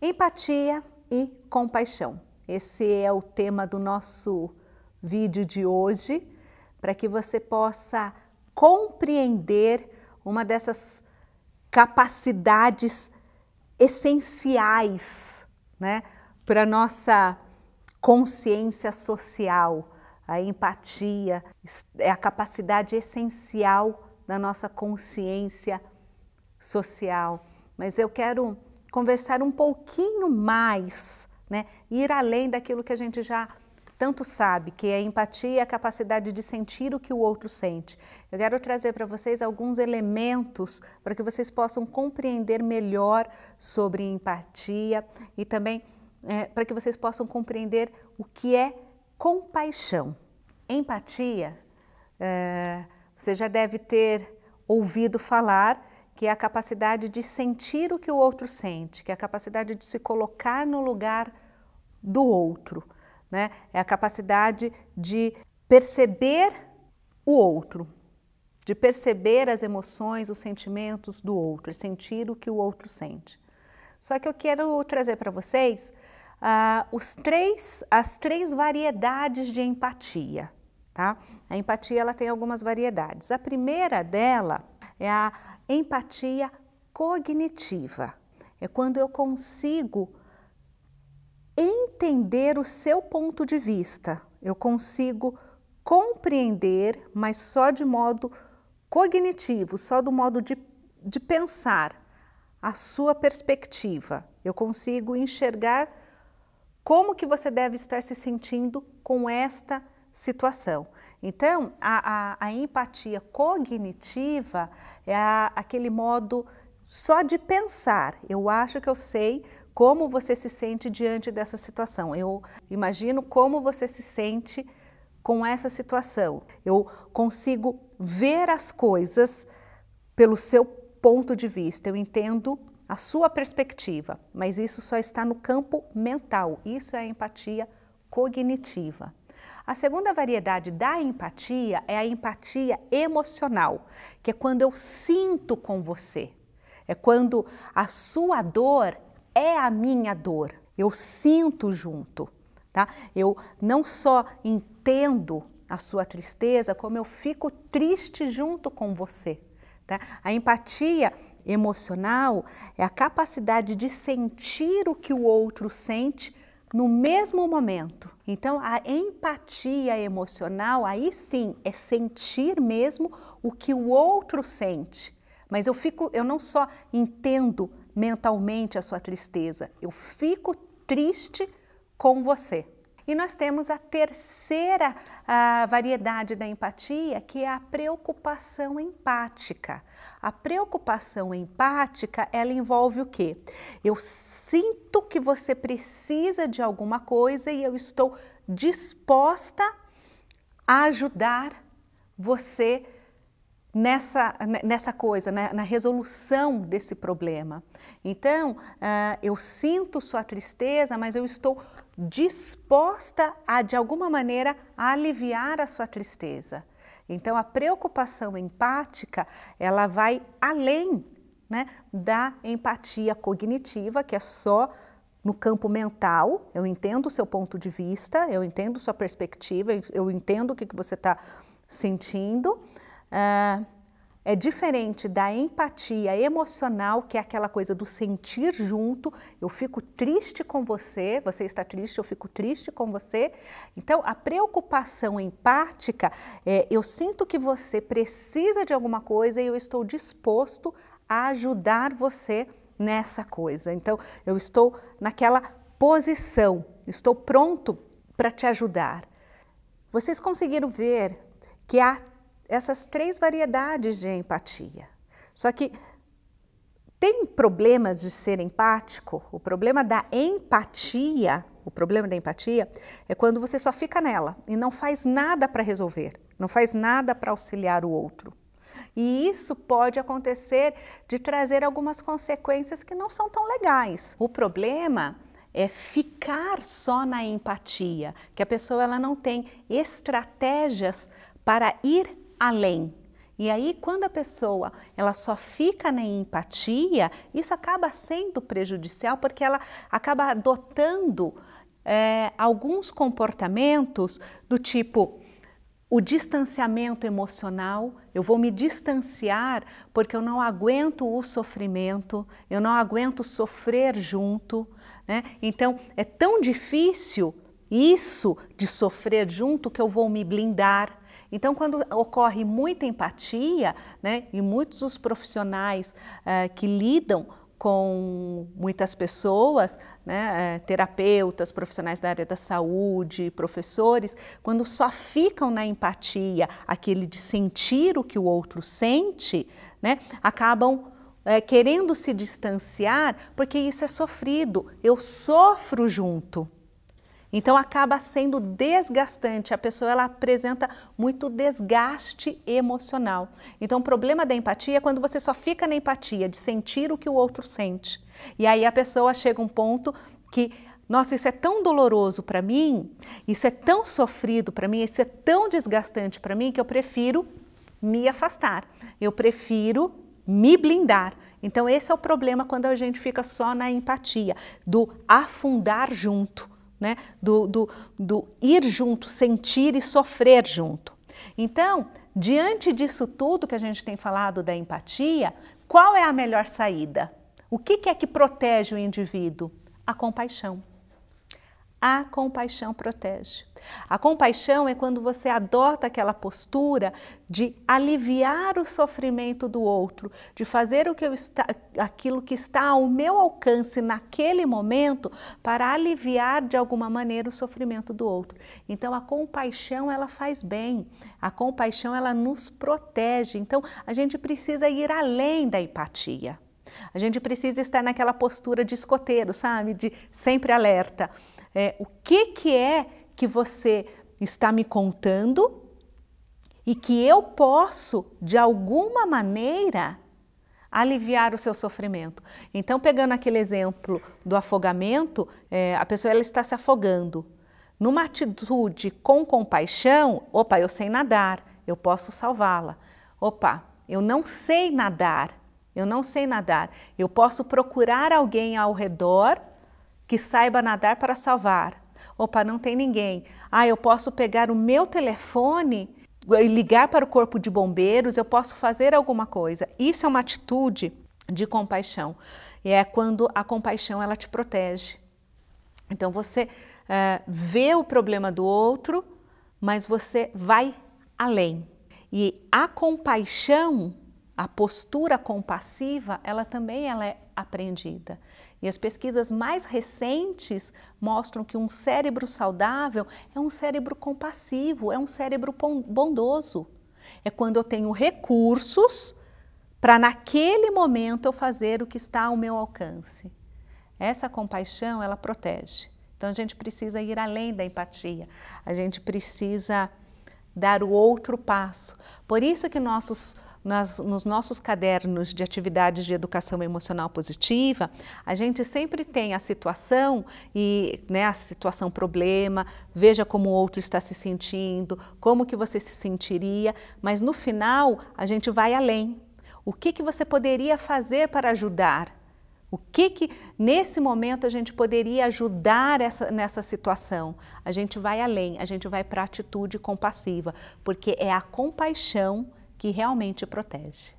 Empatia e compaixão. Esse é o tema do nosso vídeo de hoje, para que você possa compreender uma dessas capacidades essenciais né, para a nossa consciência social. A empatia é a capacidade essencial da nossa consciência social. Mas eu quero conversar um pouquinho mais, né? ir além daquilo que a gente já tanto sabe, que é a empatia e a capacidade de sentir o que o outro sente. Eu quero trazer para vocês alguns elementos para que vocês possam compreender melhor sobre empatia e também é, para que vocês possam compreender o que é compaixão. Empatia, é, você já deve ter ouvido falar que é a capacidade de sentir o que o outro sente, que é a capacidade de se colocar no lugar do outro, né? É a capacidade de perceber o outro, de perceber as emoções, os sentimentos do outro, sentir o que o outro sente. Só que eu quero trazer para vocês uh, os três, as três variedades de empatia. Tá? A empatia ela tem algumas variedades. A primeira dela é a empatia cognitiva. É quando eu consigo entender o seu ponto de vista, eu consigo compreender, mas só de modo cognitivo, só do modo de, de pensar a sua perspectiva. Eu consigo enxergar como que você deve estar se sentindo com esta situação. Então, a, a, a empatia cognitiva é a, aquele modo só de pensar. Eu acho que eu sei como você se sente diante dessa situação. Eu imagino como você se sente com essa situação. Eu consigo ver as coisas pelo seu ponto de vista. Eu entendo a sua perspectiva, mas isso só está no campo mental. Isso é a empatia cognitiva. A segunda variedade da empatia é a empatia emocional, que é quando eu sinto com você. É quando a sua dor é a minha dor. Eu sinto junto, tá? Eu não só entendo a sua tristeza, como eu fico triste junto com você. Tá? A empatia emocional é a capacidade de sentir o que o outro sente no mesmo momento. Então, a empatia emocional, aí sim, é sentir mesmo o que o outro sente. Mas eu fico, eu não só entendo mentalmente a sua tristeza, eu fico triste com você. E nós temos a terceira a variedade da empatia, que é a preocupação empática. A preocupação empática, ela envolve o quê? Eu sinto que você precisa de alguma coisa e eu estou disposta a ajudar você nessa, nessa coisa, na, né, na, resolução desse problema. Então, uh, eu sinto sua tristeza, mas eu estou disposta a, de alguma maneira, a aliviar a sua tristeza. Então, a preocupação empática, ela vai além né, da empatia cognitiva, que é só no campo mental, eu entendo o seu ponto de vista, eu entendo sua perspectiva, eu entendo o que, que você está sentindo, uh, é diferente da empatia emocional, que é aquela coisa do sentir junto, eu fico triste com você, você está triste, eu fico triste com você. Então, a preocupação empática é eu sinto que você precisa de alguma coisa e eu estou disposto a ajudar você nessa coisa. Então, eu estou naquela posição, estou pronto para te ajudar. Vocês conseguiram ver que há essas três variedades de empatia. Só que tem problema de ser empático, o problema da empatia, o problema da empatia é quando você só fica nela e não faz nada para resolver, não faz nada para auxiliar o outro. E isso pode acontecer de trazer algumas consequências que não são tão legais. O problema é ficar só na empatia, que a pessoa ela não tem estratégias para ir além. E aí, quando a pessoa ela só fica na empatia, isso acaba sendo prejudicial porque ela acaba adotando é, alguns comportamentos do tipo o distanciamento emocional, eu vou me distanciar porque eu não aguento o sofrimento, eu não aguento sofrer junto. Né? Então, é tão difícil isso de sofrer junto que eu vou me blindar então, quando ocorre muita empatia, né, e muitos os profissionais eh, que lidam com muitas pessoas, né, eh, terapeutas, profissionais da área da saúde, professores, quando só ficam na empatia, aquele de sentir o que o outro sente, né, acabam é, querendo se distanciar, porque isso é sofrido. Eu sofro junto. Então acaba sendo desgastante, a pessoa ela apresenta muito desgaste emocional. Então o problema da empatia é quando você só fica na empatia, de sentir o que o outro sente. E aí a pessoa chega a um ponto que nossa, isso é tão doloroso para mim, isso é tão sofrido para mim, isso é tão desgastante para mim que eu prefiro me afastar. Eu prefiro me blindar. Então esse é o problema quando a gente fica só na empatia, do afundar junto né? do, do, do ir junto, sentir e sofrer junto. Então, diante disso tudo que a gente tem falado da empatia, qual é a melhor saída? O que, que é que protege o indivíduo? A compaixão. A compaixão protege. A compaixão é quando você adota aquela postura de aliviar o sofrimento do outro, de fazer o que eu está, aquilo que está ao meu alcance naquele momento para aliviar de alguma maneira o sofrimento do outro. Então a compaixão ela faz bem, a compaixão ela nos protege. Então a gente precisa ir além da empatia. A gente precisa estar naquela postura de escoteiro, sabe? De sempre alerta. É, o que, que é que você está me contando e que eu posso, de alguma maneira, aliviar o seu sofrimento. Então, pegando aquele exemplo do afogamento, é, a pessoa ela está se afogando. Numa atitude com compaixão, opa, eu sei nadar, eu posso salvá-la. Opa, eu não sei nadar, eu não sei nadar. Eu posso procurar alguém ao redor que saiba nadar para salvar. Opa, não tem ninguém. Ah, eu posso pegar o meu telefone e ligar para o corpo de bombeiros, eu posso fazer alguma coisa. Isso é uma atitude de compaixão. E é quando a compaixão ela te protege. Então você é, vê o problema do outro, mas você vai além. E a compaixão a postura compassiva, ela também ela é aprendida. E as pesquisas mais recentes mostram que um cérebro saudável é um cérebro compassivo, é um cérebro bondoso. É quando eu tenho recursos para naquele momento eu fazer o que está ao meu alcance. Essa compaixão, ela protege. Então a gente precisa ir além da empatia. A gente precisa dar o outro passo. Por isso que nossos nas, nos nossos cadernos de atividades de educação emocional positiva, a gente sempre tem a situação e né, a situação problema, veja como o outro está se sentindo, como que você se sentiria, mas no final a gente vai além. O que, que você poderia fazer para ajudar? O que, que nesse momento a gente poderia ajudar essa, nessa situação? A gente vai além, a gente vai para a atitude compassiva, porque é a compaixão que realmente protege.